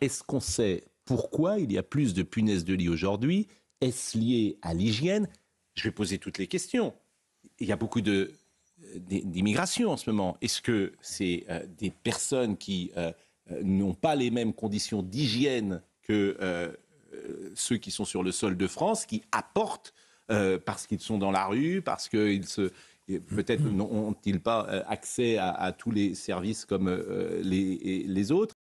Est-ce qu'on sait pourquoi il y a plus de punaises de lit aujourd'hui Est-ce lié à l'hygiène Je vais poser toutes les questions. Il y a beaucoup de, euh, d'immigration en ce moment. Est-ce que c'est euh, des personnes qui euh, n'ont pas les mêmes conditions d'hygiène que ceux qui sont sur le sol de France, qui apportent parce qu'ils sont dans la rue, parce qu'ils se... Peut-être mm-hmm. n'ont-ils pas accès à, tous les services comme les autres